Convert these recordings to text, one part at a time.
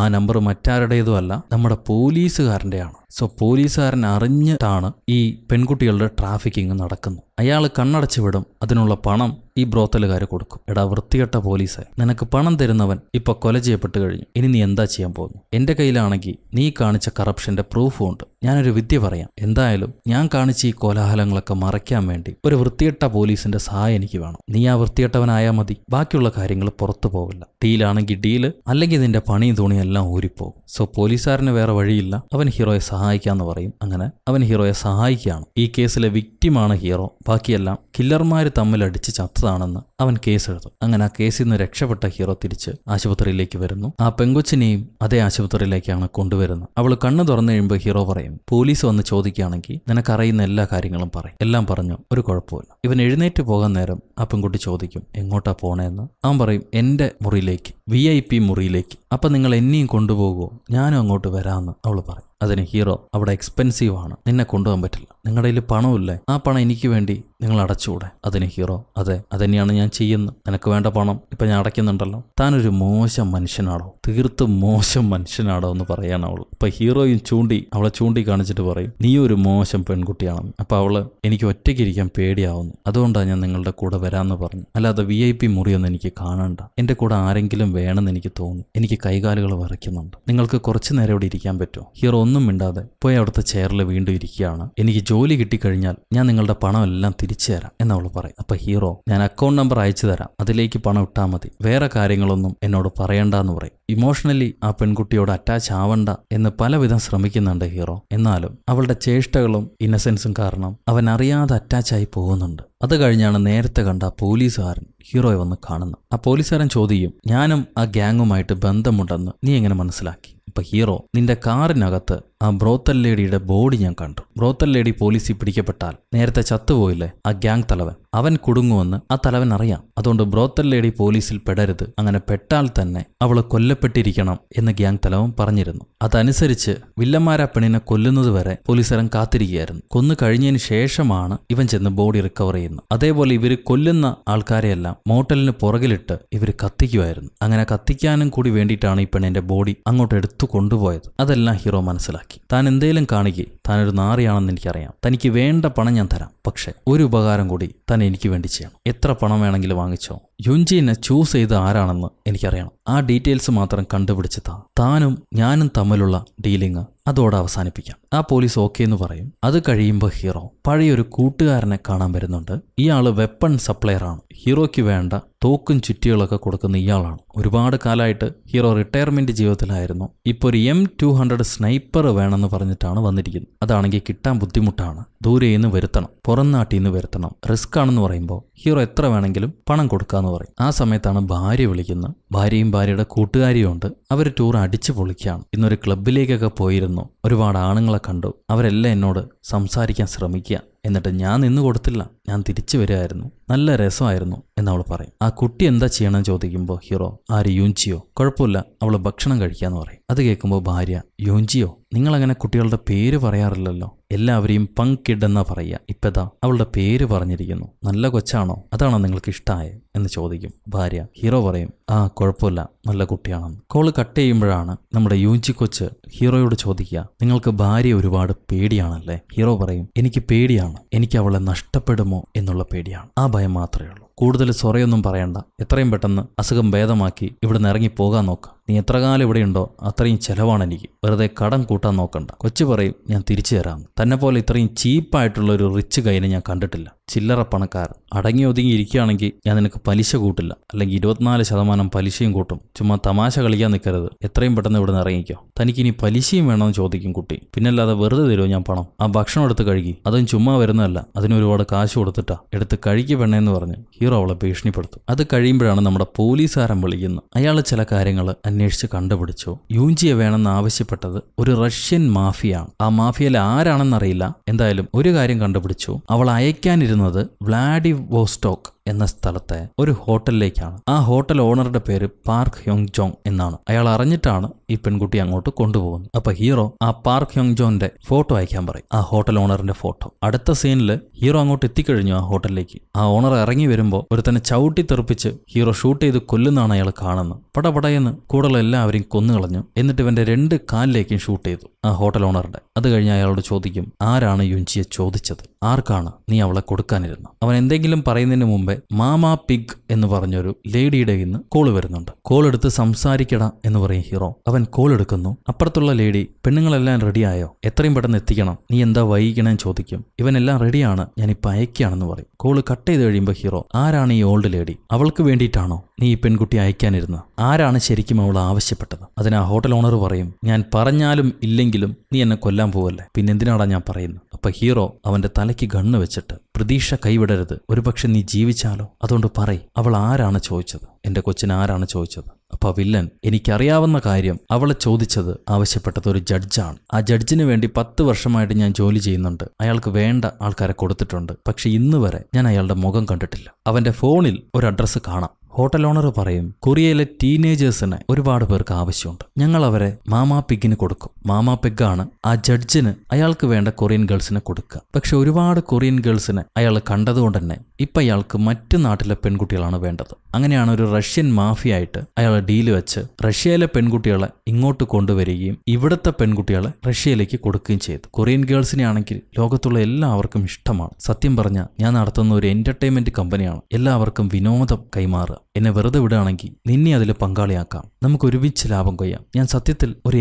ആ നമ്പർ മറ്റാരുടേതും അല്ല നമ്മുടെ പോലീസുകാരൻ്റെയാണ് സോ പോലീസുകാരൻ അറിഞ്ഞിട്ടാണ് ഈ പെൺകുട്ടികളുടെ ട്രാഫിക്കിംഗ് നടക്കുന്നത് അയാൾ കണ്ണടച്ചു വിടും അതിനുള്ള പണം ഈ ബ്രോത്തലുകാർ കൊടുക്കും എടാ വൃത്തികെട്ട പോലീസ് നിനക്ക് പണം തരുന്നവൻ ഇപ്പൊ കൊല ചെയ്യപ്പെട്ട് കഴിഞ്ഞു ഇനി നീ എന്താ ചെയ്യാൻ പോകുന്നു എന്റെ കയ്യിലാണെങ്കിൽ നീ കാണിച്ച കറപ്ഷന്റെ പ്രൂഫും ഉണ്ട് ഞാനൊരു വിദ്യ പറയാം എന്തായാലും ഞാൻ കാണിച്ച ഈ കോലാഹലങ്ങളൊക്കെ മറയ്ക്കാൻ വേണ്ടി ഒരു വൃത്തികെട്ട പോലീസിന്റെ സഹായം എനിക്ക് വേണം നീ ആ വൃത്തികെട്ടവനായാൽ മതി ബാക്കിയുള്ള കാര്യങ്ങൾ പുറത്തു പോകില്ല ഡീലാണെങ്കിൽ ഡീല് അല്ലെങ്കിൽ നിന്റെ പണിയും തുണിയെല്ലാം ഊരിപ്പോകും സോ പോലീസുകാരന് വേറെ വഴിയില്ല അവൻ ഹീറോയെ സഹായിക്കും സഹായിക്കാമെന്ന് പറയും അങ്ങനെ അവൻ ഹീറോയെ സഹായിക്കുകയാണ് ഈ കേസിലെ വിക്റ്റിമാണ് ഹീറോ ബാക്കിയെല്ലാം കില്ലർമാർ അടിച്ച് ചത്തതാണെന്ന് അവൻ കേസെടുത്തു അങ്ങനെ ആ കേസിൽ നിന്ന് രക്ഷപ്പെട്ട ഹീറോ തിരിച്ച് ആശുപത്രിയിലേക്ക് വരുന്നു ആ പെങ്കൊച്ചിനെയും അതേ ആശുപത്രിയിലേക്കാണ് കൊണ്ടുവരുന്നത് അവൾ കണ്ണു തുറന്നു കഴിയുമ്പോൾ ഹീറോ പറയും പോലീസ് വന്ന് ചോദിക്കുകയാണെങ്കിൽ നിനക്കറിയുന്ന എല്ലാ കാര്യങ്ങളും പറയും എല്ലാം പറഞ്ഞു ഒരു കുഴപ്പമില്ല ഇവൻ എഴുന്നേറ്റ് പോകാൻ നേരം ആ പെൺകുട്ടി ചോദിക്കും എങ്ങോട്ടാ പോണേന്ന് അവൻ പറയും എൻ്റെ മുറിയിലേക്ക് വി ഐ പി മുറിയിലേക്ക് അപ്പം നിങ്ങൾ എന്നെയും കൊണ്ടുപോകുമോ ഞാനും അങ്ങോട്ട് വരാമെന്ന് അവൾ പറയും അതിന് ഹീറോ അവിടെ എക്സ്പെൻസീവ് ആണ് നിന്നെ കൊണ്ടുപോകാൻ പറ്റില്ല നിങ്ങളുടെ കയ്യിൽ പണമില്ലേ ആ പണം എനിക്ക് വേണ്ടി നിങ്ങൾ അടച്ചുകൂടെ അതിന് ഹീറോ അതെ അതന്നെയാണ് ഞാൻ ചെയ്യുന്നത് നിനക്ക് വേണ്ട പണം ഇപ്പം ഞാൻ അടയ്ക്കുന്നുണ്ടല്ലോ താനൊരു മോശം മനുഷ്യനാണോ തീർത്തും മോശം മനുഷ്യനാണോ എന്ന് പറയാണ് അവൾ ഇപ്പം ഹീറോയും ചൂണ്ടി അവളെ ചൂണ്ടി കാണിച്ചിട്ട് പറയും നീ ഒരു മോശം പെൺകുട്ടിയാണെന്ന് അപ്പം അവള് എനിക്ക് ഒറ്റയ്ക്ക് ഇരിക്കാൻ പേടിയാവുന്നു അതുകൊണ്ടാണ് ഞാൻ നിങ്ങളുടെ കൂടെ വരാമെന്ന് പറഞ്ഞു അല്ലാതെ വി ഐ പി മുറിയൊന്നും എനിക്ക് കാണണ്ട എൻ്റെ കൂടെ ആരെങ്കിലും വേണമെന്ന് എനിക്ക് തോന്നി എനിക്ക് കൈകാലുകൾ വരയ്ക്കുന്നുണ്ട് നിങ്ങൾക്ക് കുറച്ച് നേരം ഇവിടെ ഇരിക്കാൻ പറ്റുമോ ഹീറോ ഒന്നും മിണ്ടാതെ പോയി അവിടുത്തെ ചെയറിൽ വീണ്ടും ഇരിക്കുകയാണ് എനിക്ക് ജോലി കിട്ടിക്കഴിഞ്ഞാൽ ഞാൻ നിങ്ങളുടെ പണമെല്ലാം തിരിച്ചു തരാം എന്നവൾ പറയും അപ്പൊ ഹീറോ ഞാൻ അക്കൗണ്ട് നമ്പർ അയച്ചു തരാം അതിലേക്ക് പണം ഇട്ടാൽ മതി വേറെ കാര്യങ്ങളൊന്നും എന്നോട് പറയണ്ട എന്ന് പറയും ഇമോഷണലി ആ പെൺകുട്ടിയോട് അറ്റാച്ച് ആവണ്ട എന്ന് പലവിധം ശ്രമിക്കുന്നുണ്ട് ഹീറോ എന്നാലും അവളുടെ ചേഷ്ടകളും ഇന്നസെൻസും കാരണം അവൻ അറിയാതെ അറ്റാച്ചായി പോകുന്നുണ്ട് അത് കഴിഞ്ഞാണ് നേരത്തെ കണ്ട പോലീസുകാരൻ ഹീറോയെ വന്ന് കാണുന്നത് ആ പോലീസുകാരൻ ചോദ്യം ഞാനും ആ ഗ്യാങ്ങുമായിട്ട് ബന്ധമുണ്ടെന്ന് നീ എങ്ങനെ മനസ്സിലാക്കി ഇപ്പൊ ഹീറോ നിന്റെ കാറിനകത്ത് ആ ബ്രോത്തൽ ലേഡിയുടെ ബോഡി ഞാൻ കണ്ടു ബ്രോത്തൽ ലേഡി പോലീസിൽ പിടിക്കപ്പെട്ടാൽ നേരത്തെ ചത്തുപോയില്ലേ ആ ഗ്യാങ് തലവൻ അവൻ കുടുങ്ങുമെന്ന് ആ തലവൻ അറിയാം അതുകൊണ്ട് ബ്രോത്തൽ ലേഡി പോലീസിൽ പെടരുത് അങ്ങനെ പെട്ടാൽ തന്നെ അവൾ കൊല്ലപ്പെട്ടിരിക്കണം എന്ന് ഗ്യാങ് തലവൻ പറഞ്ഞിരുന്നു അതനുസരിച്ച് വില്ലന്മാരാ പെണ്ണിനെ കൊല്ലുന്നത് വരെ പോലീസുകാരൻ കാത്തിരിക്കുകയായിരുന്നു കൊന്നു കഴിഞ്ഞതിന് ശേഷമാണ് ഇവൻ ചെന്ന് ബോഡി റിക്കവർ ചെയ്യുന്നത് ചെയ്യുന്നു അതേപോലെ ഇവർ കൊല്ലുന്ന ആൾക്കാരെയെല്ലാം മോട്ടലിന് പുറകിലിട്ട് ഇവർ കത്തിക്കുമായിരുന്നു അങ്ങനെ കത്തിക്കാനും കൂടി വേണ്ടിയിട്ടാണ് ഈ പെണ്ണിന്റെ ബോഡി അങ്ങോട്ട് എടുത്തു കൊണ്ടുപോയത് അതെല്ലാം ഹീറോ മനസ്സിലാക്കി താൻ എന്തേലും കാണുകയും താനൊരു നാറിയാണെന്ന് എനിക്കറിയാം തനിക്ക് വേണ്ട പണം ഞാൻ തരാം പക്ഷേ ഒരു ഉപകാരം കൂടി താൻ എനിക്ക് വേണ്ടി ചെയ്യണം എത്ര പണം വേണമെങ്കിലും വാങ്ങിച്ചോ യുഞ്ചിനെ ചൂസ് ചെയ്ത ആരാണെന്ന് എനിക്കറിയണം ആ ഡീറ്റെയിൽസ് മാത്രം കണ്ടുപിടിച്ച് താ താനും ഞാനും തമ്മിലുള്ള ഡീലിങ് അതോടെ അവസാനിപ്പിക്കാം ആ പോലീസ് ഓക്കെ എന്ന് പറയും അത് കഴിയുമ്പോൾ ഹീറോ പഴയൊരു കൂട്ടുകാരനെ കാണാൻ വരുന്നുണ്ട് ഇയാള് വെപ്പൺ സപ്ലയറാണ് ഹീറോയ്ക്ക് വേണ്ട തോക്കും ചുറ്റികളൊക്കെ കൊടുക്കുന്ന ഇയാളാണ് ഒരുപാട് കാലമായിട്ട് ഹീറോ റിട്ടയർമെൻറ്റ് ജീവിതത്തിലായിരുന്നു ഇപ്പോൾ ഒരു എം ടു ഹൺഡ്രഡ് സ്നൈപ്പർ വേണമെന്ന് പറഞ്ഞിട്ടാണ് വന്നിരിക്കുന്നത് അതാണെങ്കിൽ കിട്ടാൻ ബുദ്ധിമുട്ടാണ് ദൂരെ നിന്ന് വരുത്തണം പുറം നാട്ടിൽ നിന്ന് വരുത്തണം റിസ്ക് ആണെന്ന് പറയുമ്പോൾ ഹീറോ എത്ര വേണമെങ്കിലും പണം കൊടുക്കാന്ന് പറയും ആ സമയത്താണ് ഭാര്യ വിളിക്കുന്നത് ഭാര്യയും ഭാര്യയുടെ കൂട്ടുകാരിയും ഉണ്ട് അവർ ടൂർ അടിച്ചു പൊളിക്കുകയാണ് ഇന്നൊരു ക്ലബിലേക്കൊക്കെ പോയിരുന്നു ഒരുപാട് ആണുങ്ങളെ കണ്ടു അവരെല്ലാം എന്നോട് സംസാരിക്കാൻ ശ്രമിക്കുക എന്നിട്ട് ഞാൻ നിന്ന് കൊടുത്തില്ല ഞാൻ തിരിച്ചു വരികയായിരുന്നു നല്ല രസമായിരുന്നു എന്നവൾ പറയും ആ കുട്ടി എന്താ ചെയ്യണമെന്ന് ചോദിക്കുമ്പോൾ ഹീറോ ആര് യൂഞ്ചിയോ കുഴപ്പമില്ല അവൾ ഭക്ഷണം കഴിക്കാമെന്ന് പറയും അത് കേൾക്കുമ്പോൾ ഭാര്യ യോഞ്ചിയോ നിങ്ങളങ്ങനെ കുട്ടികളുടെ പേര് പറയാറില്ലല്ലോ എല്ലാവരെയും പങ് കിഡ് എന്നാ പറയുക ഇപ്പതാ അവളുടെ പേര് പറഞ്ഞിരിക്കുന്നു നല്ല കൊച്ചാണോ അതാണോ നിങ്ങൾക്ക് ഇഷ്ടമായത് എന്ന് ചോദിക്കും ഭാര്യ ഹീറോ പറയും ആ കുഴപ്പമില്ല നല്ല കുട്ടിയാണെന്ന് കോള് കട്ട് ചെയ്യുമ്പോഴാണ് നമ്മുടെ യൂഞ്ചി കൊച്ച് ഹീറോയോട് ചോദിക്കുക നിങ്ങൾക്ക് ഭാര്യ ഒരുപാട് പേടിയാണല്ലേ ഹീറോ പറയും എനിക്ക് പേടിയാണ് എനിക്ക് അവളെ നഷ്ടപ്പെടുമോ എന്നുള്ള പേടിയാണ് ആ ഭയം മാത്രമേ ഉള്ളൂ കൂടുതൽ സൊറയൊന്നും പറയണ്ട എത്രയും പെട്ടെന്ന് അസുഖം ഭേദമാക്കി ഇവിടുന്ന് ഇറങ്ങി പോകാൻ നോക്ക നീ എത്ര കാലം ഇവിടെയുണ്ടോ അത്രയും ചെലവാണ് എനിക്ക് വെറുതെ കടം കൂട്ടാൻ നോക്കണ്ട കൊച്ചു പറയും ഞാൻ തിരിച്ചു തരാം തന്നെ പോലെ ഇത്രയും ചീപ്പായിട്ടുള്ള ഒരു റിച്ച് കയ്യിനെ ഞാൻ കണ്ടിട്ടില്ല ചില്ലറ പണക്കാർ അടങ്ങി ഒതുങ്ങി ഇരിക്കുകയാണെങ്കിൽ ഞാൻ നിനക്ക് പലിശ കൂട്ടില്ല അല്ലെങ്കിൽ ഇരുപത്തിനാല് ശതമാനം പലിശയും കൂട്ടും ചുമ്മാ തമാശ കളിക്കാൻ നിൽക്കരുത് എത്രയും പെട്ടെന്ന് ഇവിടെ നിന്ന് ഇറങ്ങിക്കോ തനിക്കിനി പലിശയും വേണമെന്ന് ചോദിക്കും കുട്ടി പിന്നല്ലാതെ വെറുതെ തരുമോ ഞാൻ പണം ആ ഭക്ഷണം എടുത്ത് കഴുകി അതും ചുമ്മാ വരുന്നതല്ല അതിനൊരുപാട് കാശ് കൊടുത്തിട്ടാ എടുത്ത് കഴുകി വേണേന്ന് പറഞ്ഞ് ഹീറോ അവളെ ഭീഷണിപ്പെടുത്തു അത് കഴിയുമ്പോഴാണ് നമ്മുടെ പോലീസുകാരൻ വിളിക്കുന്നത് അയാൾ ചില കാര്യങ്ങൾ അന്വേഷിച്ച് കണ്ടുപിടിച്ചു യൂഞ്ചിയെ വേണമെന്ന് ആവശ്യപ്പെട്ടത് ഒരു റഷ്യൻ മാഫിയാണ് ആ മാഫിയയിൽ ആരാണെന്നറിയില്ല എന്തായാലും ഒരു കാര്യം കണ്ടുപിടിച്ചു അവൾ അയക്കാനിരുന്ന പോകുന്നത് വ്ളാഡിവോസ്റ്റോക്ക് എന്ന സ്ഥലത്തെ ഒരു ഹോട്ടലിലേക്കാണ് ആ ഹോട്ടൽ ഓണറുടെ പേര് പാർക്ക് ഹ്യോങ് ജോങ് എന്നാണ് അയാൾ അറിഞ്ഞിട്ടാണ് ഈ പെൺകുട്ടി അങ്ങോട്ട് കൊണ്ടുപോകുന്നത് അപ്പൊ ഹീറോ ആ പാർക്ക് ഹ്യോങ് ജോന്റെ ഫോട്ടോ അയക്കാൻ പറയും ആ ഹോട്ടൽ ഓണറിന്റെ ഫോട്ടോ അടുത്ത സീനിൽ ഹീറോ അങ്ങോട്ട് എത്തിക്കഴിഞ്ഞു ആ ഹോട്ടലിലേക്ക് ആ ഓണർ ഇറങ്ങി വരുമ്പോൾ ഒരു തന്നെ ചവിട്ടി തെറുപ്പിച്ച് ഹീറോ ഷൂട്ട് ചെയ്ത് കൊല്ലുന്നതാണ് അയാൾ കാണുന്നത് പടപടയെന്ന് കൂടുതലുള്ള എല്ലാവരെയും കൊന്നുകളഞ്ഞു എന്നിട്ട് ഇവന്റെ രണ്ട് കാലിലേക്കും ഷൂട്ട് ചെയ്തു ആ ഹോട്ടൽ ഓണറുടെ അത് കഴിഞ്ഞ് അയാളോട് ചോദിക്കും ആരാണ് യുഞ്ചിയെ ചോദിച്ചത് ആർക്കാണ് നീ അവളെ കൊടുക്കാനിരുന്നു അവൻ എന്തെങ്കിലും പറയുന്നതിന് മുമ്പ് മുമ്പേ മാമ പിഗ് എന്ന് പറഞ്ഞൊരു ലേഡിയുടെ ഇന്ന് കോൾ വരുന്നുണ്ട് കോൾ എടുത്ത് സംസാരിക്കട എന്ന് പറയും ഹീറോ അവൻ കോൾ എടുക്കുന്നു അപ്പുറത്തുള്ള ലേഡി പെണ്ണുങ്ങളെല്ലാം റെഡിയായോ എത്രയും പെട്ടെന്ന് എത്തിക്കണം നീ എന്താ വൈകിക്കണേന്ന് ചോദിക്കും ഇവനെല്ലാം റെഡിയാണ് ഞാനിപ്പോൾ അയക്കുകയാണെന്ന് പറയും കോള് കട്ട് ചെയ്ത് കഴിയുമ്പോൾ ഹീറോ ആരാണ് ഈ ഓൾഡ് ലേഡി അവൾക്ക് വേണ്ടിയിട്ടാണോ നീ ഈ പെൺകുട്ടി അയക്കാനിരുന്നത് ആരാണ് ശരിക്കും അവൾ ആവശ്യപ്പെട്ടത് അതിന് ആ ഹോട്ടൽ ഓണർ പറയും ഞാൻ പറഞ്ഞാലും ഇല്ലെങ്കിലും നീ എന്നെ കൊല്ലാൻ പോവല്ലേ പിന്നെന്തിനാടാ ഞാൻ പറയുന്നത് അപ്പൊ ഹീറോ അവന്റെ തലയ്ക്ക് ഗണ്ണ് വെച്ചിട്ട് പ്രതീക്ഷ കൈവിടരുത് ഒരുപക്ഷെ നീ ജീവിച്ചാലോ അതുകൊണ്ട് പറയ് അവൾ ആരാണ് ചോദിച്ചത് എന്റെ കൊച്ചിന് ആരാണ് ചോദിച്ചത് പവില്ലൻ വില്ലൻ എനിക്കറിയാവുന്ന കാര്യം അവളെ ചോദിച്ചത് ആവശ്യപ്പെട്ടത് ഒരു ജഡ്ജാണ് ആ ജഡ്ജിന് വേണ്ടി പത്ത് വർഷമായിട്ട് ഞാൻ ജോലി ചെയ്യുന്നുണ്ട് അയാൾക്ക് വേണ്ട ആൾക്കാരെ കൊടുത്തിട്ടുണ്ട് പക്ഷെ ഇന്ന് വരെ ഞാൻ അയാളുടെ മുഖം കണ്ടിട്ടില്ല അവന്റെ ഫോണിൽ ഒരു അഡ്രസ്സ് കാണാം ഹോട്ടൽ ഓണർ പറയും കൊറിയയിലെ ടീനേജേഴ്സിന് ഒരുപാട് പേർക്ക് ആവശ്യമുണ്ട് ഞങ്ങൾ അവരെ മാമാ പിഗിന് കൊടുക്കും മാമാ പിഗാണ് ആ ജഡ്ജിന് അയാൾക്ക് വേണ്ട കൊറിയൻ ഗേൾസിനെ കൊടുക്കുക പക്ഷെ ഒരുപാട് കൊറിയൻ ഗേൾസിനെ അയാൾ കണ്ടതുകൊണ്ട് തന്നെ ഇപ്പം അയാൾക്ക് മറ്റ് നാട്ടിലെ പെൺകുട്ടികളാണ് വേണ്ടത് അങ്ങനെയാണ് ഒരു റഷ്യൻ മാഫിയായിട്ട് അയാൾ ഡീൽ വെച്ച് റഷ്യയിലെ പെൺകുട്ടികളെ ഇങ്ങോട്ട് കൊണ്ടുവരികയും ഇവിടുത്തെ പെൺകുട്ടികളെ റഷ്യയിലേക്ക് കൊടുക്കുകയും ചെയ്തു കൊറിയൻ ഗേൾസിനെ ആണെങ്കിൽ ലോകത്തുള്ള എല്ലാവർക്കും ഇഷ്ടമാണ് സത്യം പറഞ്ഞാൽ ഞാൻ നടത്തുന്ന ഒരു എന്റർടൈൻമെന്റ് കമ്പനിയാണ് എല്ലാവർക്കും വിനോദം കൈമാറുക എന്നെ വെറുതെ വിടുകയാണെങ്കിൽ നിന്നെ അതിൽ പങ്കാളിയാക്കാം നമുക്ക് ഒരുമിച്ച് ലാഭം കൊയ്യാം ഞാൻ സത്യത്തിൽ ഒരു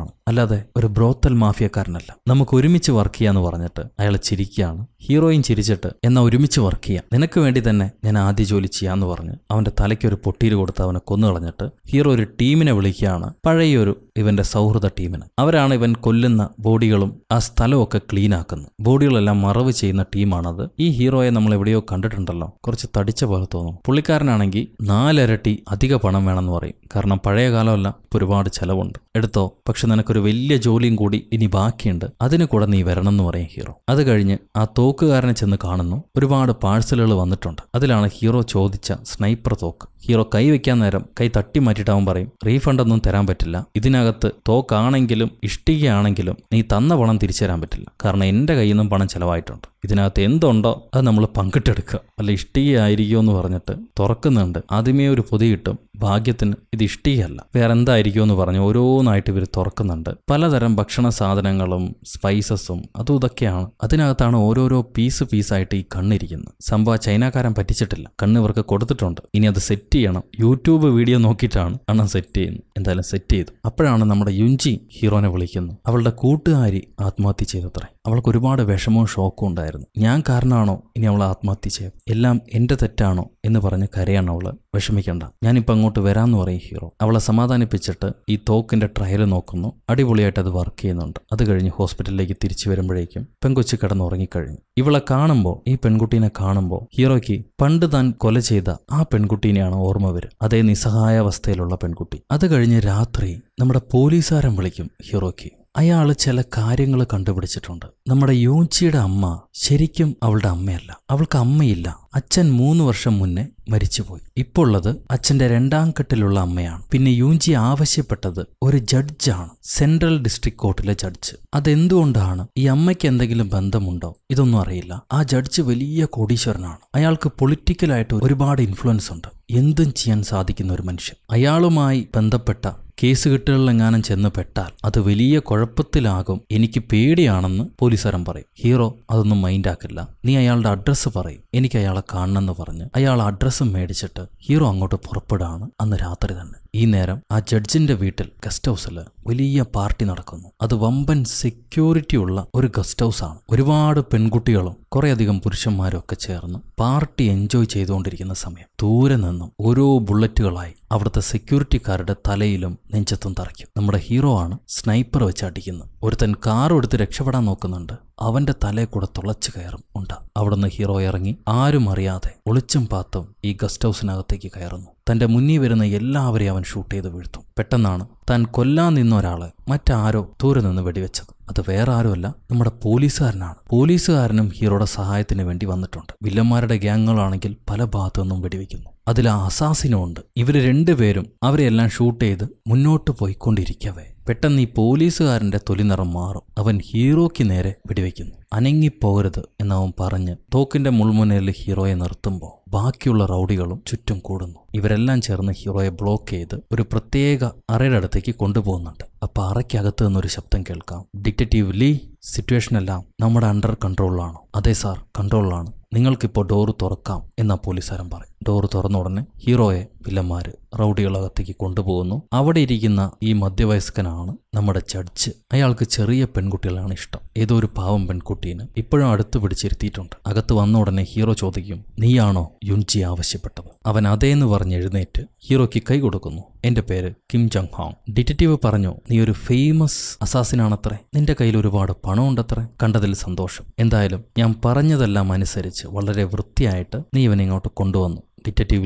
ആണ് അല്ലാതെ ഒരു ബ്രോത്തൽ മാഫിയക്കാരനല്ല നമുക്ക് ഒരുമിച്ച് വർക്ക് ചെയ്യാന്ന് പറഞ്ഞിട്ട് അയാൾ ചിരിക്കുകയാണ് ഹീറോയിൻ ചിരിച്ചിട്ട് എന്നാൽ ഒരുമിച്ച് വർക്ക് വർക്ക് ചെയ്യാം നിനക്ക് വേണ്ടി തന്നെ ഞാൻ ആദ്യ ജോലി ചെയ്യാമെന്ന് പറഞ്ഞ് അവൻ്റെ തലയ്ക്കൊരു പൊട്ടിയിൽ കൊടുത്ത് അവനെ കൊന്നു കളഞ്ഞിട്ട് ഹീറോ ഒരു ടീമിനെ വിളിക്കുകയാണ് പഴയൊരു ഇവൻ്റെ സൗഹൃദ ടീമിന് അവരാണ് ഇവൻ കൊല്ലുന്ന ബോഡികളും ആ സ്ഥലമൊക്കെ ക്ലീൻ ആക്കുന്നത് ബോഡികളെല്ലാം മറവ് ചെയ്യുന്ന ടീമാണത് ഈ ഹീറോയെ നമ്മൾ എവിടെയോ കണ്ടിട്ടുണ്ടല്ലോ കുറച്ച് തടിച്ച പോലെ തോന്നും പുള്ളിക്കാരനാണെങ്കിൽ നാലിരട്ടി അധിക പണം വേണമെന്ന് പറയും കാരണം പഴയ കാലമല്ല ഒരുപാട് ചെലവുണ്ട് എടുത്തോ പക്ഷെ നിനക്കൊരു വലിയ ജോലിയും കൂടി ഇനി ബാക്കിയുണ്ട് അതിന് കൂടെ നീ വരണം എന്ന് പറയും ഹീറോ അത് കഴിഞ്ഞ് ആ തോക്കുകാരനെ ചെന്ന് കാണുന്നു ഒരുപാട് പാഴ്സലുകൾ വന്നിട്ടുണ്ട് അതിലാണ് ഹീറോ ചോദിച്ച സ്നൈപ്പർ തോക്ക് ഹീറോ കൈ വയ്ക്കാൻ നേരം കൈ തട്ടി മാറ്റിയിട്ട് പറയും റീഫണ്ട് ഒന്നും തരാൻ പറ്റില്ല ഇതിനകത്ത് തോക്കാണെങ്കിലും ഇഷ്ടികയാണെങ്കിലും നീ തന്ന പണം തിരിച്ചു തരാൻ പറ്റില്ല കാരണം എൻ്റെ കയ്യിൽ നിന്നും പണം ചിലവായിട്ടുണ്ട് ഇതിനകത്ത് എന്തുണ്ടോ അത് നമ്മൾ പങ്കിട്ടെടുക്കുക അല്ല ഇഷ്ടികയായിരിക്കുമോ എന്ന് പറഞ്ഞിട്ട് തുറക്കുന്നുണ്ട് ആദ്യമേ ഒരു പൊതി കിട്ടും ഭാഗ്യത്തിന് ഇത് ഇഷ്ടികയല്ല വേറെ എന്തായിരിക്കുമോ എന്ന് പറഞ്ഞ് ഓരോന്നായിട്ട് ഇവർ തുറക്കുന്നുണ്ട് പലതരം ഭക്ഷണ സാധനങ്ങളും സ്പൈസസും അതും ഇതൊക്കെയാണ് അതിനകത്താണ് ഓരോരോ പീസ് പീസായിട്ട് ഈ കണ്ണിരിക്കുന്നത് സംഭവം ചൈനക്കാരൻ പറ്റിച്ചിട്ടില്ല കണ്ണ് ഇവർക്ക് കൊടുത്തിട്ടുണ്ട് ഇനി അത് സെറ്റ് സെറ്റ് ചെയ്യണം യൂട്യൂബ് വീഡിയോ നോക്കിയിട്ടാണ് അണ്ണൻ സെറ്റ് ചെയ്യുന്നത് എന്തായാലും സെറ്റ് ചെയ്തു അപ്പോഴാണ് നമ്മുടെ യുഞ്ചി ഹീറോനെ വിളിക്കുന്നത് അവളുടെ കൂട്ടുകാരി ആത്മഹത്യ ചെയ്തത്രേ അവൾക്ക് ഒരുപാട് വിഷമവും ഷോക്കും ഉണ്ടായിരുന്നു ഞാൻ കാരണമാണോ ഇനി അവൾ ആത്മഹത്യ ചെയ്തത് എല്ലാം എൻ്റെ തെറ്റാണോ എന്ന് പറഞ്ഞ് കരയാണ് അവൾ വിഷമിക്കണ്ട ഞാനിപ്പോൾ അങ്ങോട്ട് വരാമെന്ന് പറയും ഹീറോ അവളെ സമാധാനിപ്പിച്ചിട്ട് ഈ തോക്കിൻ്റെ ട്രയൽ നോക്കുന്നു അടിപൊളിയായിട്ട് അത് വർക്ക് ചെയ്യുന്നുണ്ട് അത് കഴിഞ്ഞ് ഹോസ്പിറ്റലിലേക്ക് തിരിച്ചു വരുമ്പോഴേക്കും പെൺകൊച്ചു കിടന്ന് ഉറങ്ങിക്കഴിഞ്ഞു ഇവളെ കാണുമ്പോൾ ഈ പെൺകുട്ടീനെ കാണുമ്പോൾ ഹീറോയ്ക്ക് പണ്ട് താൻ കൊല ചെയ്ത ആ പെൺകുട്ടീനെയാണ് ഓർമ്മ വരും അതേ നിസ്സഹായാവസ്ഥയിലുള്ള പെൺകുട്ടി അത് കഴിഞ്ഞ് രാത്രി നമ്മുടെ പോലീസുകാരൻ വിളിക്കും ഹീറോയ്ക്ക് അയാൾ ചില കാര്യങ്ങൾ കണ്ടുപിടിച്ചിട്ടുണ്ട് നമ്മുടെ യോഞ്ചിയുടെ അമ്മ ശരിക്കും അവളുടെ അമ്മയല്ല അവൾക്ക് അമ്മയില്ല അച്ഛൻ മൂന്ന് വർഷം മുന്നേ മരിച്ചുപോയി ഇപ്പോൾ ഉള്ളത് രണ്ടാം കെട്ടിലുള്ള അമ്മയാണ് പിന്നെ യൂഞ്ചി ആവശ്യപ്പെട്ടത് ഒരു ജഡ്ജാണ് സെൻട്രൽ ഡിസ്ട്രിക്ട് കോർട്ടിലെ ജഡ്ജ് അതെന്തുകൊണ്ടാണ് ഈ അമ്മയ്ക്ക് എന്തെങ്കിലും ബന്ധമുണ്ടോ ഇതൊന്നും അറിയില്ല ആ ജഡ്ജ് വലിയ കോടീശ്വരനാണ് അയാൾക്ക് പൊളിറ്റിക്കലായിട്ട് ഒരുപാട് ഇൻഫ്ലുവൻസ് ഉണ്ട് എന്തും ചെയ്യാൻ സാധിക്കുന്ന ഒരു മനുഷ്യൻ അയാളുമായി ബന്ധപ്പെട്ട കേസ് കെട്ടുകളിലെങ്ങാനും ചെന്ന് പെട്ടാൽ അത് വലിയ കുഴപ്പത്തിലാകും എനിക്ക് പേടിയാണെന്ന് പോലീസുകാരൻ പറയും ഹീറോ അതൊന്നും മൈൻഡാക്കില്ല നീ അയാളുടെ അഡ്രസ്സ് പറയും എനിക്ക് അയാളെ കാണണമെന്ന് പറഞ്ഞ് അയാൾ അഡ്രസ്സ് മേടിച്ചിട്ട് ഹീറോ അങ്ങോട്ട് പുറപ്പെടുകയാണ് അന്ന് രാത്രി തന്നെ ഈ നേരം ആ ജഡ്ജിന്റെ വീട്ടിൽ ഗസ്റ്റ് ഹൗസിൽ വലിയ പാർട്ടി നടക്കുന്നു അത് വമ്പൻ സെക്യൂരിറ്റി ഉള്ള ഒരു ഗസ്റ്റ് ഹൗസ് ആണ് ഒരുപാട് പെൺകുട്ടികളും കുറേയധികം പുരുഷന്മാരും ഒക്കെ ചേർന്ന് പാർട്ടി എൻജോയ് ചെയ്തുകൊണ്ടിരിക്കുന്ന സമയം ദൂരെ നിന്നും ഓരോ ബുള്ളറ്റുകളായി അവിടുത്തെ സെക്യൂരിറ്റിക്കാരുടെ തലയിലും നെഞ്ചത്തും തറയ്ക്കും നമ്മുടെ ഹീറോ ആണ് സ്നൈപ്പർ വെച്ച് അടിക്കുന്നത് ഒരുത്തൻ കാർ എടുത്ത് രക്ഷപ്പെടാൻ നോക്കുന്നുണ്ട് അവൻ്റെ തലയിൽ കൂടെ തുളച്ചു കയറും ഉണ്ട് അവിടുന്ന് ഹീറോ ഇറങ്ങി ആരും അറിയാതെ ഒളിച്ചും പാത്തും ഈ ഗസ്റ്റ് ഹൗസിനകത്തേക്ക് കയറുന്നു തൻ്റെ മുന്നിൽ വരുന്ന എല്ലാവരെയും അവൻ ഷൂട്ട് ചെയ്ത് വീഴ്ത്തും പെട്ടെന്നാണ് താൻ കൊല്ലാൻ നിന്ന ഒരാളെ മറ്റാരോ ദൂരെ നിന്ന് വെടിവെച്ചത് അത് വേറെ ആരുമല്ല നമ്മുടെ പോലീസുകാരനാണ് പോലീസുകാരനും ഹീറോയുടെ സഹായത്തിന് വേണ്ടി വന്നിട്ടുണ്ട് വില്ലന്മാരുടെ ഗ്യാങ്ങുകളാണെങ്കിൽ പല ഭാഗത്തു നിന്നും വെടിവെക്കുന്നു അതിൽ ആ അസാസിനുമുണ്ട് ഇവർ രണ്ടുപേരും അവരെല്ലാം ഷൂട്ട് ചെയ്ത് മുന്നോട്ട് പോയിക്കൊണ്ടിരിക്കവേ പെട്ടെന്ന് ഈ പോലീസുകാരൻ്റെ നിറം മാറും അവൻ ഹീറോയ്ക്ക് നേരെ വെടിവെക്കുന്നു അനങ്ങിപ്പോകരുത് എന്നവൻ പറഞ്ഞ് തോക്കിന്റെ മുൾമുനയിൽ ഹീറോയെ നിർത്തുമ്പോൾ ബാക്കിയുള്ള റൗഡികളും ചുറ്റും കൂടുന്നു ഇവരെല്ലാം ചേർന്ന് ഹീറോയെ ബ്ലോക്ക് ചെയ്ത് ഒരു പ്രത്യേക അറയുടെ അടുത്തേക്ക് കൊണ്ടുപോകുന്നുണ്ട് അപ്പോൾ അറയ്ക്കകത്ത് നിന്നൊരു ശബ്ദം കേൾക്കാം ഡിറ്റക്റ്റീവ് ലീ സിറ്റുവേഷൻ എല്ലാം നമ്മുടെ അണ്ടർ കൺട്രോളിലാണോ അതെ സാർ കൺട്രോളിലാണ് നിങ്ങൾക്കിപ്പോൾ ഡോറ് തുറക്കാം എന്നാ പോലീസുകാരൻ പറയും ഡോറ് തുറന്ന ഉടനെ ഹീറോയെ വില്ലന്മാർ റൗഡികളകത്തേക്ക് കൊണ്ടുപോകുന്നു അവിടെ ഇരിക്കുന്ന ഈ മധ്യവയസ്കനാണ് നമ്മുടെ ചഡ്ജ് അയാൾക്ക് ചെറിയ പെൺകുട്ടികളാണ് ഇഷ്ടം ഏതോ ഒരു പാവം പെൺകുട്ടീനെ ഇപ്പോഴും അടുത്ത് പിടിച്ചിരുത്തിയിട്ടുണ്ട് അകത്ത് വന്ന ഉടനെ ഹീറോ ചോദിക്കും നീയാണോ യുൻജി ആവശ്യപ്പെട്ടത് അവൻ അതേന്ന് പറഞ്ഞ് എഴുന്നേറ്റ് ഹീറോയ്ക്ക് കൈ കൊടുക്കുന്നു എൻ്റെ പേര് കിം ജങ് ഹോങ് ഡിറ്റക്റ്റീവ് പറഞ്ഞു നീ ഒരു ഫേമസ് അസാസിനാണത്രേ നിന്റെ കയ്യിൽ ഒരുപാട് പണമുണ്ടത്രേ കണ്ടതിൽ സന്തോഷം എന്തായാലും ഞാൻ പറഞ്ഞതെല്ലാം അനുസരിച്ച് വെച്ച് വളരെ വൃത്തിയായിട്ട് നീ ഇവനെ ഇങ്ങോട്ട് കൊണ്ടുവന്നു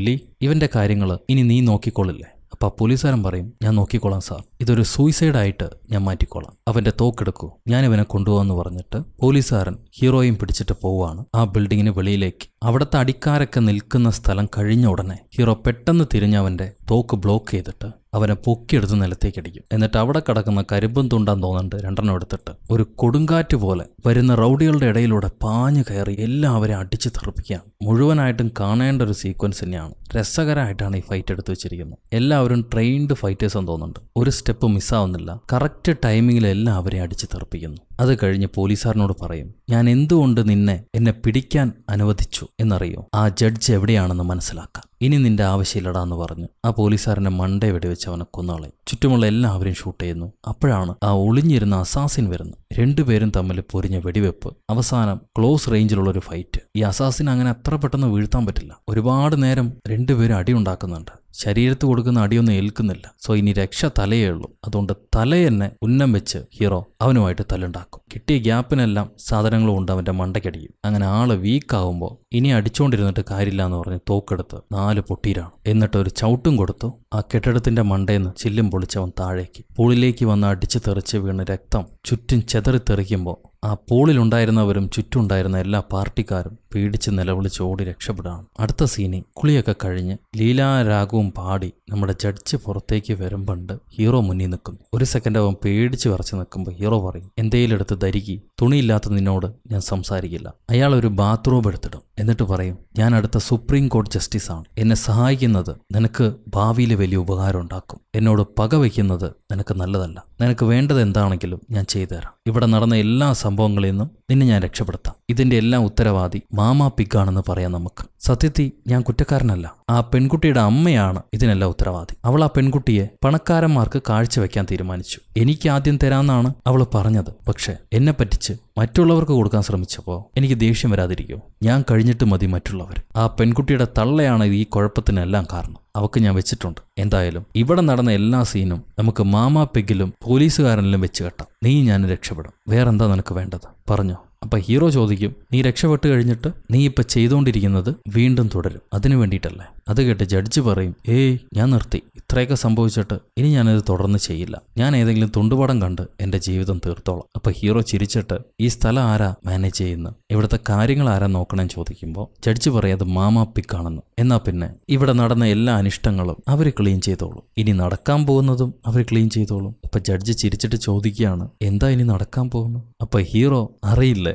ലീ ഇവൻ്റെ കാര്യങ്ങൾ ഇനി നീ നോക്കിക്കൊള്ളില്ലേ അപ്പോൾ പോലീസുകാരൻ പറയും ഞാൻ നോക്കിക്കോളാം സാർ ഇതൊരു സൂയിസൈഡായിട്ട് ഞാൻ മാറ്റിക്കോളാം അവൻ്റെ തോക്കെടുക്കൂ ഞാൻ ഇവനെ കൊണ്ടുപോകാമെന്ന് പറഞ്ഞിട്ട് പോലീസുകാരൻ ഹീറോയും പിടിച്ചിട്ട് പോവുകയാണ് ആ ബിൽഡിങ്ങിന് വെളിയിലേക്ക് അവിടുത്തെ അടിക്കാരൊക്കെ നിൽക്കുന്ന സ്ഥലം കഴിഞ്ഞ ഉടനെ ഹീറോ പെട്ടെന്ന് തിരിഞ്ഞവൻ്റെ തോക്ക് ബ്ലോക്ക് ചെയ്തിട്ട് അവനെ പൊക്കിയെടുത്ത് നിലത്തേക്ക് അടിക്കും എന്നിട്ട് അവിടെ കിടക്കുന്ന കരിമ്പും തുണ്ടാൻ തോന്നുന്നുണ്ട് രണ്ടെണ്ണം എടുത്തിട്ട് ഒരു കൊടുങ്കാറ്റ് പോലെ വരുന്ന റൗഡികളുടെ ഇടയിലൂടെ പാഞ്ഞു കയറി എല്ലാവരെയും അടിച്ച് തെറിപ്പിക്കുകയാണ് മുഴുവനായിട്ടും കാണേണ്ട ഒരു സീക്വൻസ് തന്നെയാണ് രസകരമായിട്ടാണ് ഈ ഫൈറ്റ് എടുത്തു വെച്ചിരിക്കുന്നത് എല്ലാവരും ട്രെയിൻഡ് ഫൈറ്റേഴ്സ് തോന്നുന്നുണ്ട് ഒരു സ്റ്റെപ്പ് മിസ്സാവുന്നില്ല കറക്റ്റ് ടൈമിങ്ങിൽ എല്ലാവരെയും അടിച്ച് തെറിപ്പിക്കുന്നു അത് കഴിഞ്ഞ് പോലീസുകാരനോട് പറയും ഞാൻ എന്തുകൊണ്ട് നിന്നെ എന്നെ പിടിക്കാൻ അനുവദിച്ചു എന്നറിയോ ആ ജഡ്ജ് എവിടെയാണെന്ന് മനസ്സിലാക്കാം ഇനി നിന്റെ ആവശ്യമില്ലടാ എന്ന് പറഞ്ഞു ആ പോലീസുകാരനെ മണ്ടേ വെടിവെച്ച് അവനെ കൊന്നാളെ ചുറ്റുമുള്ള എല്ലാവരെയും ഷൂട്ട് ചെയ്യുന്നു അപ്പോഴാണ് ആ ഒളിഞ്ഞിരുന്ന അസാസിൻ വരുന്നത് രണ്ടുപേരും തമ്മിൽ പൊരിഞ്ഞ വെടിവെപ്പ് അവസാനം ക്ലോസ് റേഞ്ചിലുള്ള ഒരു ഫൈറ്റ് ഈ അസാസിൻ അങ്ങനെ അത്ര പെട്ടെന്ന് വീഴ്ത്താൻ പറ്റില്ല ഒരുപാട് നേരം രണ്ടുപേരും ഉണ്ടാക്കുന്നുണ്ട് ശരീരത്ത് കൊടുക്കുന്ന അടിയൊന്നും ഏൽക്കുന്നില്ല സോ ഇനി രക്ഷ തലയേ ഉള്ളൂ അതുകൊണ്ട് തലയെന്നെ ഉന്നം വെച്ച് ഹീറോ അവനുമായിട്ട് തല്ലുണ്ടാക്കും കിട്ടിയ ഗ്യാപ്പിനെല്ലാം സാധനങ്ങളും ഉണ്ട് അവൻ്റെ മണ്ടയ്ക്കടിയും അങ്ങനെ ആള് വീക്കാവുമ്പോൾ ഇനി അടിച്ചുകൊണ്ടിരുന്നിട്ട് കാര്യമില്ല എന്ന് പറഞ്ഞ് തോക്കെടുത്ത് നാല് നാല് പൊട്ടീരാണ് എന്നിട്ട് ഒരു ചവിട്ടും കൊടുത്തു ആ കെട്ടിടത്തിന്റെ മണ്ടേന്ന് ചില്ലും പൊളിച്ചവൻ താഴേക്ക് പൂളിലേക്ക് വന്ന് അടിച്ചു തെറിച്ച് വീണ് രക്തം ചുറ്റും ചെതറി തെറിക്കുമ്പോൾ ആ പൂളിലുണ്ടായിരുന്നവരും ചുറ്റുണ്ടായിരുന്ന എല്ലാ പാർട്ടിക്കാരും പേടിച്ച് നിലവിളിച്ച് ഓടി രക്ഷപ്പെടാണ് അടുത്ത സീനി കുളിയൊക്കെ കഴിഞ്ഞ് ലീലാരാഗവും പാടി നമ്മുടെ ജഡ്ജ് പുറത്തേക്ക് വരുമ്പണ്ട് ഹീറോ മുന്നിൽ നിൽക്കും ഒരു സെക്കൻഡ് അവൻ പേടിച്ച് വിറച്ച് നിൽക്കുമ്പോൾ ഹീറോ പറയും എടുത്ത് ധരിക്കി തുണിയില്ലാത്ത നിന്നോട് ഞാൻ സംസാരിക്കില്ല അയാൾ ഒരു ബാത്റൂം എടുത്തിടും എന്നിട്ട് പറയും ഞാൻ അടുത്ത സുപ്രീം കോടതി ജസ്റ്റിസാണ് എന്നെ സഹായിക്കുന്നത് നിനക്ക് ഭാവിയിൽ വലിയ ഉപകാരം ഉണ്ടാക്കും എന്നോട് വയ്ക്കുന്നത് നിനക്ക് നല്ലതല്ല നിനക്ക് വേണ്ടത് എന്താണെങ്കിലും ഞാൻ തരാം ഇവിടെ നടന്ന എല്ലാ സംഭവങ്ങളിൽ നിന്നും നിന്നെ ഞാൻ രക്ഷപ്പെടുത്താം ഇതിൻ്റെ എല്ലാം ഉത്തരവാദി മാമാ പിക്കാണെന്ന് പറയാം നമുക്ക് സത്യത്തിൽ ഞാൻ കുറ്റക്കാരനല്ല ആ പെൺകുട്ടിയുടെ അമ്മയാണ് ഇതിനെല്ലാം ഉത്തരവാദി അവൾ ആ പെൺകുട്ടിയെ പണക്കാരന്മാർക്ക് കാഴ്ചവെക്കാൻ തീരുമാനിച്ചു എനിക്ക് ആദ്യം തരാമെന്നാണ് അവൾ പറഞ്ഞത് പക്ഷേ എന്നെ പറ്റിച്ച് മറ്റുള്ളവർക്ക് കൊടുക്കാൻ ശ്രമിച്ചപ്പോൾ എനിക്ക് ദേഷ്യം വരാതിരിക്കോ ഞാൻ കഴിഞ്ഞിട്ട് മതി മറ്റുള്ളവർ ആ പെൺകുട്ടിയുടെ തള്ളയാണ് ഈ കുഴപ്പത്തിനെല്ലാം കാരണം അവക്ക് ഞാൻ വെച്ചിട്ടുണ്ട് എന്തായാലും ഇവിടെ നടന്ന എല്ലാ സീനും നമുക്ക് മാമാ പെഗിലും പോലീസുകാരനിലും വെച്ച് കെട്ടാം നീ ഞാൻ രക്ഷപ്പെടും വേറെന്താ നിനക്ക് വേണ്ടത് പറഞ്ഞോ അപ്പൊ ഹീറോ ചോദിക്കും നീ രക്ഷപ്പെട്ട് കഴിഞ്ഞിട്ട് നീ ഇപ്പൊ ചെയ്തുകൊണ്ടിരിക്കുന്നത് വീണ്ടും തുടരും അതിനു വേണ്ടിയിട്ടല്ലേ അത് കേട്ട് ജഡ്ജ് പറയും ഏയ് ഞാൻ നിർത്തി ഇത്രയൊക്കെ സംഭവിച്ചിട്ട് ഇനി ഞാനിത് തുടർന്ന് ചെയ്യില്ല ഞാൻ ഏതെങ്കിലും തുണ്ടുപടം കണ്ട് എൻ്റെ ജീവിതം തീർത്തോളാം അപ്പൊ ഹീറോ ചിരിച്ചിട്ട് ഈ സ്ഥലം ആരാ മാനേജ് ചെയ്യുന്നു ഇവിടുത്തെ കാര്യങ്ങൾ ആരാ നോക്കണമെന്ന് ചോദിക്കുമ്പോൾ ജഡ്ജ് പറയും അത് മാമാ പിക്കാണെന്ന് എന്നാൽ പിന്നെ ഇവിടെ നടന്ന എല്ലാ അനിഷ്ടങ്ങളും അവർ ക്ലീൻ ചെയ്തോളും ഇനി നടക്കാൻ പോകുന്നതും അവർ ക്ലീൻ ചെയ്തോളും അപ്പൊ ജഡ്ജ് ചിരിച്ചിട്ട് ചോദിക്കുകയാണ് എന്താ ഇനി നടക്കാൻ പോകുന്നു അപ്പൊ ഹീറോ അറിയില്ല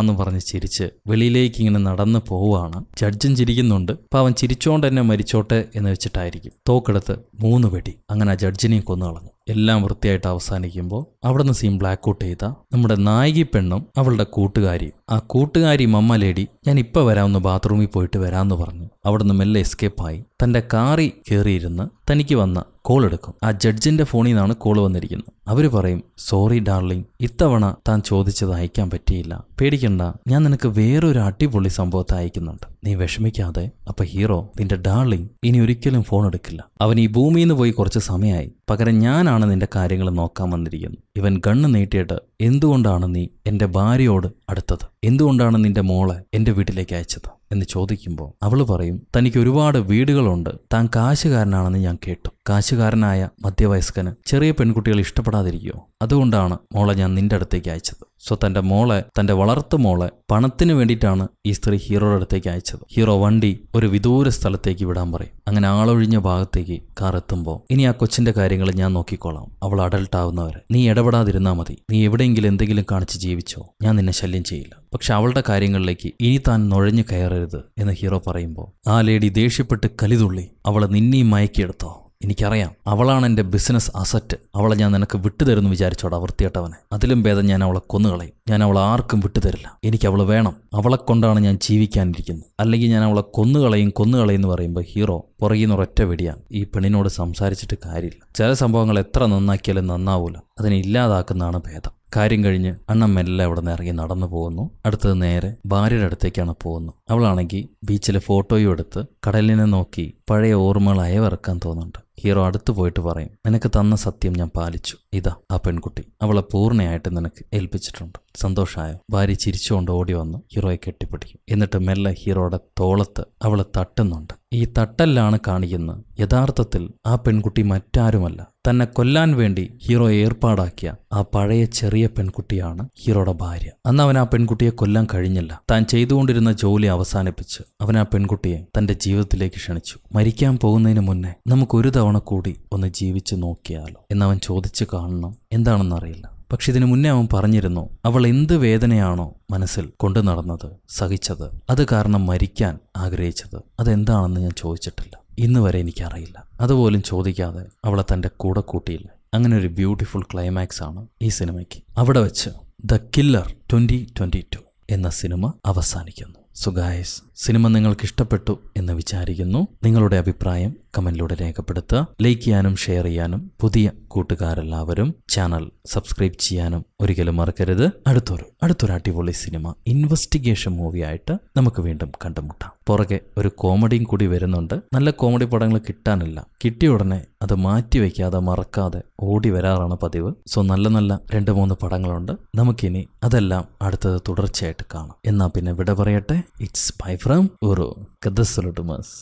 എന്ന് പറഞ്ഞ് ചിരിച്ച് വെളിയിലേക്ക് ഇങ്ങനെ നടന്നു പോവുകയാണ് ജഡ്ജും ചിരിക്കുന്നുണ്ട് അവൻ ചിരിച്ചോണ്ട് തന്നെ മരിച്ചോട്ടെ എന്ന് വെച്ചിട്ടായിരിക്കും തോക്കെടുത്ത് മൂന്ന് വെടി അങ്ങനെ ആ ജഡ്ജിനെയും കൊന്നു കളഞ്ഞു എല്ലാം വൃത്തിയായിട്ട് അവസാനിക്കുമ്പോൾ അവിടുന്ന് സീൻ ബ്ലാക്ക് ഔട്ട് ചെയ്ത നമ്മുടെ നായികി പെണ്ണും അവളുടെ കൂട്ടുകാരിയും ആ കൂട്ടുകാരി മമ്മ ലേഡി ഞാൻ ഇപ്പം വരാമെന്ന് ബാത്റൂമിൽ പോയിട്ട് വരാമെന്ന് പറഞ്ഞു അവിടുന്ന് മെല്ലെ എസ്കേപ്പായി തൻ്റെ കാറി കയറിയിരുന്ന് തനിക്ക് വന്ന കോൾ എടുക്കും ആ ജഡ്ജിൻ്റെ ഫോണിൽ നിന്നാണ് കോൾ വന്നിരിക്കുന്നത് അവർ പറയും സോറി ഡാർലിംഗ് ഇത്തവണ താൻ ചോദിച്ചത് അയക്കാൻ പറ്റിയില്ല പേടിക്കണ്ട ഞാൻ നിനക്ക് വേറൊരു അടിപൊളി സംഭവത്തെ അയക്കുന്നുണ്ട് നീ വിഷമിക്കാതെ അപ്പൊ ഹീറോ നിന്റെ ഡാർലിംഗ് ഇനി ഒരിക്കലും ഫോൺ എടുക്കില്ല അവൻ ഈ ഭൂമിയിൽ നിന്ന് പോയി കുറച്ച് സമയമായി പകരം ഞാനാണ് നിന്റെ കാര്യങ്ങൾ നോക്കാൻ വന്നിരിക്കുന്നത് ഇവൻ കണ്ണ് നീട്ടിയിട്ട് എന്തുകൊണ്ടാണ് നീ എൻ്റെ ഭാര്യയോട് അടുത്തത് എന്തുകൊണ്ടാണ് നിന്റെ മോളെ എൻ്റെ വീട്ടിലേക്ക് അയച്ചത് എന്ന് ചോദിക്കുമ്പോൾ അവൾ പറയും തനിക്ക് ഒരുപാട് വീടുകളുണ്ട് താൻ കാശുകാരനാണെന്ന് ഞാൻ കേട്ടു കാശുകാരനായ മധ്യവയസ്കന് ചെറിയ പെൺകുട്ടികൾ ഇഷ്ടപ്പെടാൻ പാടാതിരിക്കുമോ അതുകൊണ്ടാണ് മോളെ ഞാൻ നിന്റെ അടുത്തേക്ക് അയച്ചത് സോ തൻ്റെ മോളെ തൻ്റെ വളർത്തു മോളെ പണത്തിന് വേണ്ടിയിട്ടാണ് ഈ സ്ത്രീ ഹീറോയുടെ അടുത്തേക്ക് അയച്ചത് ഹീറോ വണ്ടി ഒരു വിദൂര സ്ഥലത്തേക്ക് വിടാൻ പറയും അങ്ങനെ ആളൊഴിഞ്ഞ ഭാഗത്തേക്ക് കാർ എത്തുമ്പോൾ ഇനി ആ കൊച്ചിൻ്റെ കാര്യങ്ങൾ ഞാൻ നോക്കിക്കോളാം അവൾ അഡൽട്ട് ആവുന്നവരെ നീ ഇടപെടാതിരുന്നാൽ മതി നീ എവിടെയെങ്കിലും എന്തെങ്കിലും കാണിച്ച് ജീവിച്ചോ ഞാൻ നിന്നെ ശല്യം ചെയ്യില്ല പക്ഷെ അവളുടെ കാര്യങ്ങളിലേക്ക് ഇനി താൻ നുഴഞ്ഞു കയറരുത് എന്ന് ഹീറോ പറയുമ്പോൾ ആ ലേഡി ദേഷ്യപ്പെട്ട് കലിതുള്ളി അവളെ നിന്നെയും മയക്കിയെടുത്തോ എനിക്കറിയാം അവളാണ് എൻ്റെ ബിസിനസ് അസറ്റ് അവളെ ഞാൻ നിനക്ക് വിട്ടുതരുന്നു വിചാരിച്ചോടാ വൃത്തിയേട്ടവനെ അതിലും ഭേദം ഞാൻ അവളെ കൊന്നുകളയും ഞാൻ അവളെ ആർക്കും വിട്ടുതരില്ല എനിക്ക് അവൾ വേണം അവളെ കൊണ്ടാണ് ഞാൻ ജീവിക്കാനിരിക്കുന്നത് അല്ലെങ്കിൽ ഞാൻ അവളെ കൊന്നുകളയും കൊന്നുകളയും എന്ന് പറയുമ്പോൾ ഹീറോ പുറകിൽ നിന്ന് ഒരൊറ്റ വെടിയാണ് ഈ പെണ്ണിനോട് സംസാരിച്ചിട്ട് കാര്യമില്ല ചില സംഭവങ്ങൾ എത്ര നന്നാക്കിയാലും നന്നാവൂല അതിനെ ഇല്ലാതാക്കുന്നതാണ് ഭേദം കാര്യം കഴിഞ്ഞ് അണ്ണൻ മെല്ലെ അവിടെ നിന്ന് ഇറങ്ങി നടന്നു പോകുന്നു അടുത്തത് നേരെ ഭാര്യയുടെ അടുത്തേക്കാണ് പോകുന്നു അവളാണെങ്കിൽ ബീച്ചിലെ ഫോട്ടോയും എടുത്ത് കടലിനെ നോക്കി പഴയ ഓർമ്മകൾ അയവിറക്കാൻ തോന്നുന്നുണ്ട് ഹീറോ അടുത്തു പോയിട്ട് പറയും നിനക്ക് തന്ന സത്യം ഞാൻ പാലിച്ചു ഇതാ ആ പെൺകുട്ടി അവളെ പൂർണ്ണയായിട്ട് നിനക്ക് ഏൽപ്പിച്ചിട്ടുണ്ട് സന്തോഷമായോ ഭാര്യ ചിരിച്ചുകൊണ്ട് ഓടി വന്ന് ഹീറോയെ കെട്ടിപ്പിടിക്കും എന്നിട്ട് മെല്ലെ ഹീറോയുടെ തോളത്ത് അവളെ തട്ടുന്നുണ്ട് ഈ തട്ടല്ലാണ് കാണിക്കുന്നത് യഥാർത്ഥത്തിൽ ആ പെൺകുട്ടി മറ്റാരുമല്ല തന്നെ കൊല്ലാൻ വേണ്ടി ഹീറോ ഏർപ്പാടാക്കിയ ആ പഴയ ചെറിയ പെൺകുട്ടിയാണ് ഹീറോയുടെ ഭാര്യ അന്ന് അവൻ ആ പെൺകുട്ടിയെ കൊല്ലാൻ കഴിഞ്ഞില്ല താൻ ചെയ്തുകൊണ്ടിരുന്ന ജോലി അവസാനിപ്പിച്ച് അവൻ ആ പെൺകുട്ടിയെ തന്റെ ജീവിതത്തിലേക്ക് ക്ഷണിച്ചു മരിക്കാൻ പോകുന്നതിന് മുന്നേ നമുക്ക് ഒരു തവണ കൂടി ഒന്ന് ജീവിച്ച് നോക്കിയാലോ എന്നവൻ ചോദിച്ചു കാണണം എന്താണെന്നറിയില്ല പക്ഷെ ഇതിനു മുന്നേ അവൻ പറഞ്ഞിരുന്നു അവൾ എന്ത് വേദനയാണോ മനസ്സിൽ കൊണ്ടു നടന്നത് സഹിച്ചത് അത് കാരണം മരിക്കാൻ ആഗ്രഹിച്ചത് അതെന്താണെന്ന് ഞാൻ ചോദിച്ചിട്ടില്ല ഇന്ന് വരെ എനിക്കറിയില്ല അതുപോലും ചോദിക്കാതെ അവളെ തൻ്റെ കൂടെ കൂട്ടിയില്ല അങ്ങനെ ഒരു ബ്യൂട്ടിഫുൾ ക്ലൈമാക്സ് ആണ് ഈ സിനിമയ്ക്ക് അവിടെ വെച്ച് the killer twenty twenty two എന്ന സിനിമ അവസാനിക്കുന്നു സുഗായസ് സിനിമ നിങ്ങൾക്ക് ഇഷ്ടപ്പെട്ടു എന്ന് വിചാരിക്കുന്നു നിങ്ങളുടെ അഭിപ്രായം കമൻറ്റിലൂടെ രേഖപ്പെടുത്തുക ലൈക്ക് ചെയ്യാനും ഷെയർ ചെയ്യാനും പുതിയ കൂട്ടുകാരെല്ലാവരും ചാനൽ സബ്സ്ക്രൈബ് ചെയ്യാനും ഒരിക്കലും മറക്കരുത് അടുത്തൊരു അടുത്തൊരു അടിപൊളി സിനിമ ഇൻവെസ്റ്റിഗേഷൻ മൂവിയായിട്ട് നമുക്ക് വീണ്ടും കണ്ടുമുട്ടാം പുറകെ ഒരു കോമഡിയും കൂടി വരുന്നുണ്ട് നല്ല കോമഡി പടങ്ങൾ കിട്ടാനില്ല കിട്ടിയ ഉടനെ അത് മാറ്റി വയ്ക്കാതെ മറക്കാതെ ഓടി വരാറാണ് പതിവ് സോ നല്ല നല്ല രണ്ട് മൂന്ന് പടങ്ങളുണ്ട് നമുക്കിനി അതെല്ലാം അടുത്തത് തുടർച്ചയായിട്ട് കാണാം എന്നാൽ പിന്നെ വിട പറയട്ടെ ഇറ്റ്സ് ബൈ ಫ್ರಮ್ ಊರು ಕದ ಸೊಲಟು ಮಾಸ್